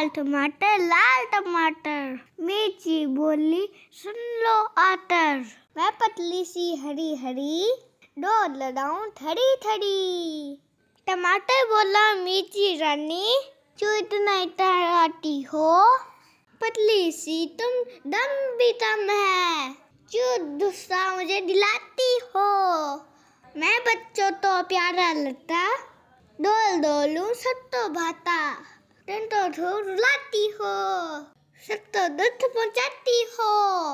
लाल टमाटर लाल टमाटर मेची बोली सुन लो आतर मैं पतली सी हरी हरी डोर लड़ाऊं थड़ी थड़ी टमाटर बोला मेची रानी जो इतना इतना आती हो पतली सी तुम दम भी तम है जो दूसरा मुझे दिलाती हो मैं बच्चों तो प्यारा लगता डोल डोलू सब तो भाता 扔到入垃圾河，扔到垃圾房家里河。